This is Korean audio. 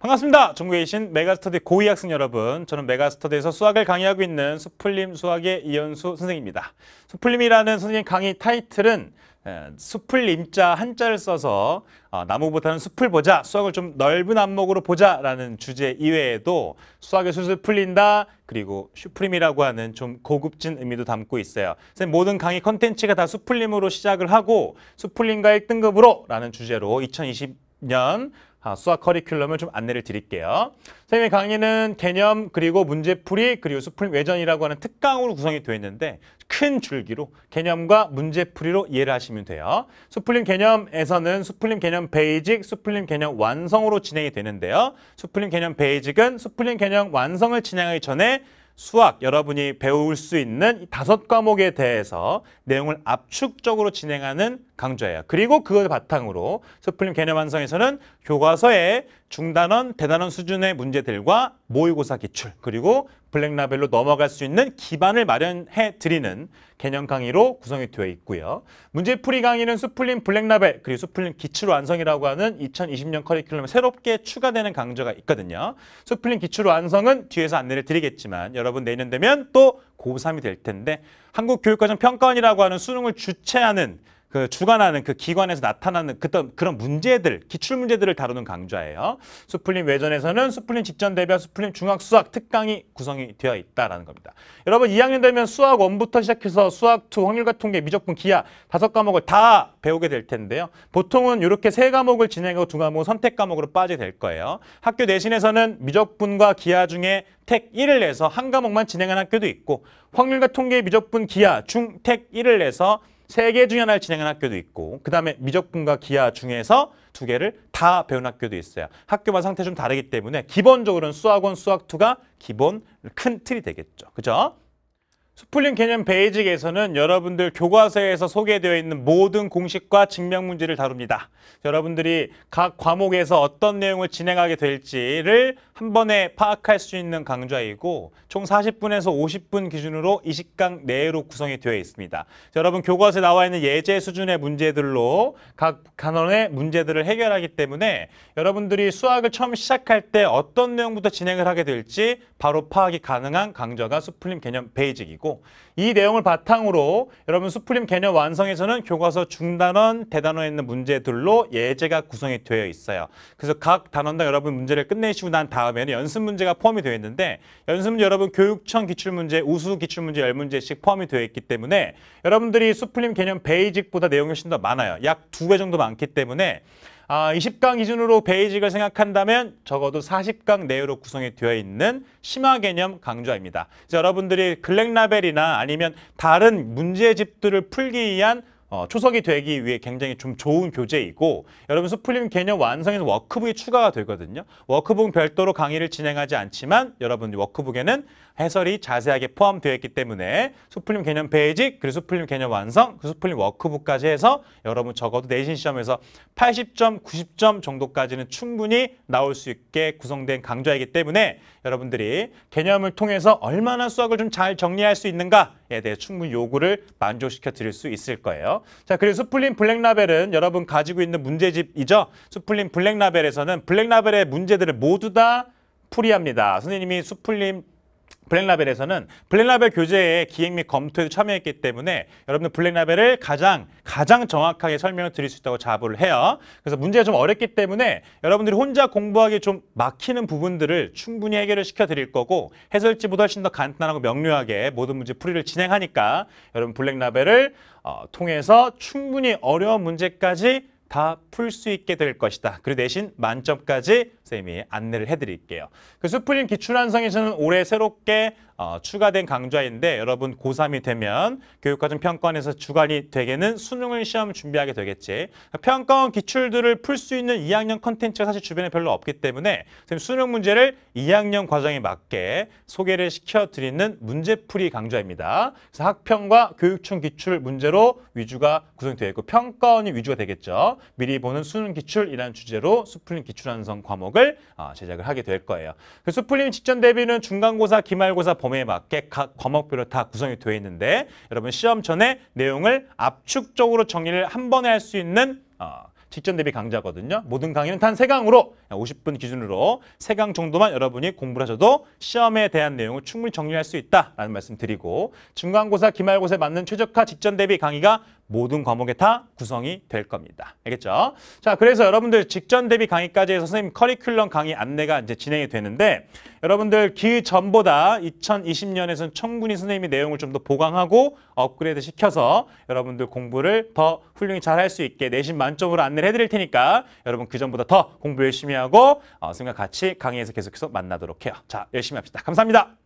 반갑습니다. 전국에 계신 메가스터디 고위 학생 여러분. 저는 메가스터디에서 수학을 강의하고 있는 수풀림 수학의 이현수 선생입니다. 수풀림이라는 선생님 강의 타이틀은 수풀림자 한자를 써서 어, 나무부터는 숲을 보자, 수학을 좀 넓은 안목으로 보자라는 주제 이외에도 수학의 술술 풀린다, 그리고 슈프림이라고 하는 좀 고급진 의미도 담고 있어요. 선생님 모든 강의 컨텐츠가 다 수풀림으로 시작을 하고 수풀림과 1등급으로라는 주제로 2020 2020년 아, 수학 커리큘럼을 좀 안내를 드릴게요. 선생님의 강의는 개념 그리고 문제풀이 그리고 수풀 외전이라고 하는 특강으로 구성이 되어 있는데 큰 줄기로 개념과 문제풀이로 이해를 하시면 돼요. 수풀림 개념에서는 수풀림 개념 베이직, 수풀림 개념 완성으로 진행이 되는데요. 수풀림 개념 베이직은 수풀림 개념 완성을 진행하기 전에 수학 여러분이 배울 수 있는 다섯 과목에 대해서 내용을 압축적으로 진행하는 강조해요. 그리고 그걸 바탕으로 소필름 개념 완성에서는 교과서의 중단원, 대단원 수준의 문제들과 모의고사 기출 그리고 블랙라벨로 넘어갈 수 있는 기반을 마련해 드리는 개념 강의로 구성이 되어 있고요. 문제풀이 강의는 수플림 블랙라벨 그리고 수플림 기출 완성이라고 하는 2020년 커리큘럼에 새롭게 추가되는 강좌가 있거든요. 수플림 기출 완성은 뒤에서 안내를 드리겠지만 여러분 내년 되면 또 고3이 될 텐데 한국교육과정평가원이라고 하는 수능을 주최하는 그 주관하는 그 기관에서 나타나는 그떤 그런 문제들, 기출 문제들을 다루는 강좌예요. 수플림 외전에서는 수플림 직전 대비와 수플림 중학 수학 특강이 구성이 되어 있다라는 겁니다. 여러분 2학년 되면 수학 원부터 시작해서 수학 투 확률과 통계, 미적분, 기하 다섯 과목을 다 배우게 될 텐데요. 보통은 이렇게 세 과목을 진행하고 두과목 선택 과목으로 빠지게 될 거예요. 학교 내신에서는 미적분과 기하 중에 택 1을 내서 한 과목만 진행하는 학교도 있고 확률과 통계 미적분 기하 중 택 1을 내서 세개 중에 하나를 진행한 학교도 있고 그 다음에 미적분과 기하 중에서 두 개를 다 배운 학교도 있어요. 학교마다 상태 좀 다르기 때문에 기본적으로는 수학원, 수학투가 기본 큰 틀이 되겠죠. 그죠? 스플링 개념 베이직에서는 여러분들 교과서에서 소개되어 있는 모든 공식과 증명 문제를 다룹니다. 여러분들이 각 과목에서 어떤 내용을 진행하게 될지를 한 번에 파악할 수 있는 강좌이고 총 40분에서 50분 기준으로 20강 내로 구성이 되어 있습니다. 여러분 교과서에 나와 있는 예제 수준의 문제들로 각 단원의 문제들을 해결하기 때문에 여러분들이 수학을 처음 시작할 때 어떤 내용부터 진행을 하게 될지 바로 파악이 가능한 강좌가 스플링 개념 베이직이고 있고 이 내용을 바탕으로 여러분 수프림 개념 완성에서는 교과서 중단원, 대단원에 있는 문제들로 예제가 구성이 되어 있어요. 그래서 각 단원당 여러분 문제를 끝내시고 난 다음에는 연습 문제가 포함이 되어 있는데 연습 문제 여러분 교육청 기출문제, 우수 기출문제 열문제씩 포함이 되어 있기 때문에 여러분들이 수프림 개념 베이직보다 내용이 훨씬 더 많아요. 약 두 배 정도 많기 때문에 아, 20강 기준으로 베이직을 생각한다면 적어도 40강 내외로 구성이 되어 있는 심화 개념 강좌입니다. 그래서 여러분들이 글랭라벨이나 아니면 다른 문제집들을 풀기 위한 어, 초석이 되기 위해 굉장히 좀 좋은 교재이고 여러분 수풀림 개념 완성에는 워크북이 추가가 되거든요. 워크북 별도로 강의를 진행하지 않지만 여러분 워크북에는 해설이 자세하게 포함되어 있기 때문에 수풀림 개념 베이직, 그리고 수풀림 개념 완성, 그 수풀림 워크북까지 해서 여러분 적어도 내신 시험에서 80점, 90점 정도까지는 충분히 나올 수 있게 구성된 강좌이기 때문에 여러분들이 개념을 통해서 얼마나 수학을 좀 잘 정리할 수 있는가에 대해 충분히 요구를 만족시켜 드릴 수 있을 거예요. 자, 그리고 수풀림 블랙라벨은 여러분 가지고 있는 문제집이죠. 수풀림 블랙라벨에서는 블랙라벨의 문제들을 모두 다 풀이합니다. 선생님이 수풀림 블랙라벨에서는 블랙라벨 교재의 기획 및 검토에도 참여했기 때문에 여러분들 블랙라벨을 가장 가장 정확하게 설명을 드릴 수 있다고 자부를 해요. 그래서 문제가 좀 어렵기 때문에 여러분들이 혼자 공부하기 좀 막히는 부분들을 충분히 해결을 시켜드릴 거고 해설지보다 훨씬 더 간단하고 명료하게 모든 문제 풀이를 진행하니까 여러분 블랙라벨을 어, 통해서 충분히 어려운 문제까지 다풀수 있게 될 것이다. 그리고 대신 만점까지 선생님이 안내를 해드릴게요. 그 수풀림 기출완성에서는 올해 새롭게 어, 추가된 강좌인데 여러분 고3이 되면 교육과정 평가원에서 주관이 되게는 수능을 시험 준비하게 되겠지. 평가원 기출들을 풀 수 있는 2학년 컨텐츠가 사실 주변에 별로 없기 때문에 선생님 수능 문제를 2학년 과정에 맞게 소개를 시켜드리는 문제풀이 강좌입니다. 그래서 학평과 교육청 기출 문제로 위주가 구성되어 있고 평가원이 위주가 되겠죠. 미리 보는 수능 기출이라는 주제로 수풀림 기출완성 과목을 어, 제작을 하게 될 거예요. 그 수풀림 직전 대비는 중간고사, 기말고사 범위에 맞게 각 과목별로 다 구성이 되어 있는데 여러분 시험 전에 내용을 압축적으로 정리를 한 번에 할 수 있는 어, 직전 대비 강좌거든요. 모든 강의는 단 세강으로 50분 기준으로 세 강 정도만 여러분이 공부를 하셔도 시험에 대한 내용을 충분히 정리할 수 있다라는 말씀 드리고 중간고사, 기말고사에 맞는 최적화 직전 대비 강의가 모든 과목에 다 구성이 될 겁니다. 알겠죠? 자, 그래서 여러분들 직전 대비 강의까지 해서 선생님 커리큘럼 강의 안내가 이제 진행이 되는데 여러분들 그 전보다 2020년에서는 청군이 선생님이 내용을 좀 더 보강하고 업그레이드 시켜서 여러분들 공부를 더 훌륭히 잘할 수 있게 내신 만점으로 안내를 해드릴 테니까 여러분 그 전보다 더 공부 열심히 하고 어, 선생님과 같이 강의에서 계속해서 만나도록 해요. 자, 열심히 합시다. 감사합니다.